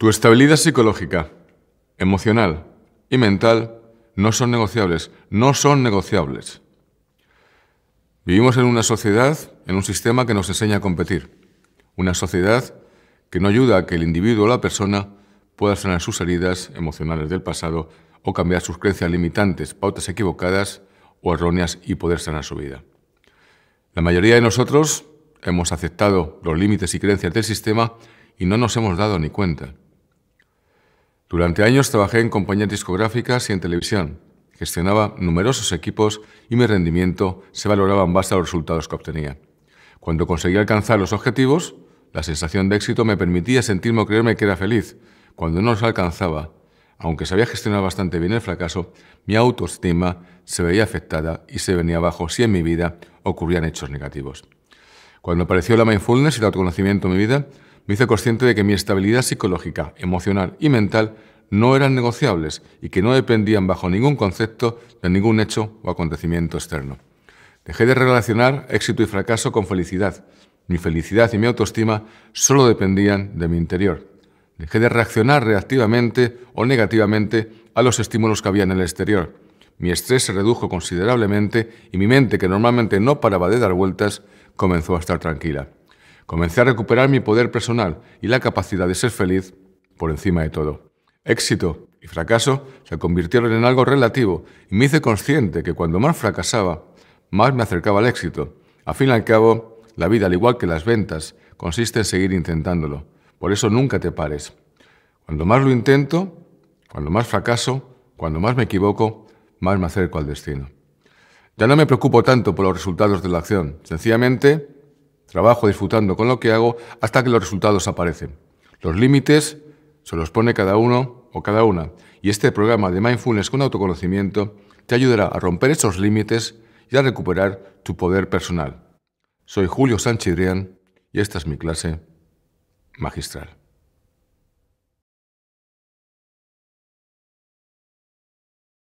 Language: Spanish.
Tu estabilidad psicológica, emocional y mental no son negociables, no son negociables. Vivimos en una sociedad, en un sistema que nos enseña a competir, una sociedad que no ayuda a que el individuo o la persona pueda sanar sus heridas emocionales del pasado o cambiar sus creencias limitantes, pautas equivocadas o erróneas y poder sanar su vida. La mayoría de nosotros hemos aceptado los límites y creencias del sistema y no nos hemos dado ni cuenta. Durante años trabajé en compañías discográficas y en televisión. Gestionaba numerosos equipos y mi rendimiento se valoraba en base a los resultados que obtenía. Cuando conseguía alcanzar los objetivos, la sensación de éxito me permitía sentirme o creerme que era feliz. Cuando no los alcanzaba, aunque sabía gestionar bastante bien el fracaso, mi autoestima se veía afectada y se venía abajo si en mi vida ocurrían hechos negativos. Cuando apareció la mindfulness y el autoconocimiento en mi vida, me hice consciente de que mi estabilidad psicológica, emocional y mental no eran negociables y que no dependían bajo ningún concepto de ningún hecho o acontecimiento externo. Dejé de relacionar éxito y fracaso con felicidad. Mi felicidad y mi autoestima solo dependían de mi interior. Dejé de reaccionar reactivamente o negativamente a los estímulos que había en el exterior. Mi estrés se redujo considerablemente y mi mente, que normalmente no paraba de dar vueltas, comenzó a estar tranquila. Comencé a recuperar mi poder personal y la capacidad de ser feliz por encima de todo. Éxito y fracaso se convirtieron en algo relativo y me hice consciente que cuando más fracasaba, más me acercaba al éxito. a fin y al cabo, la vida, al igual que las ventas, consiste en seguir intentándolo. Por eso nunca te pares. Cuando más lo intento, cuando más fracaso, cuando más me equivoco, más me acerco al destino. Ya no me preocupo tanto por los resultados de la acción. Sencillamente, Trabajo disfrutando con lo que hago hasta que los resultados aparecen. Los límites se los pone cada uno o cada una. Y este programa de Mindfulness con autoconocimiento te ayudará a romper esos límites y a recuperar tu poder personal. Soy Julio Sánchez-Irián y esta es mi clase magistral.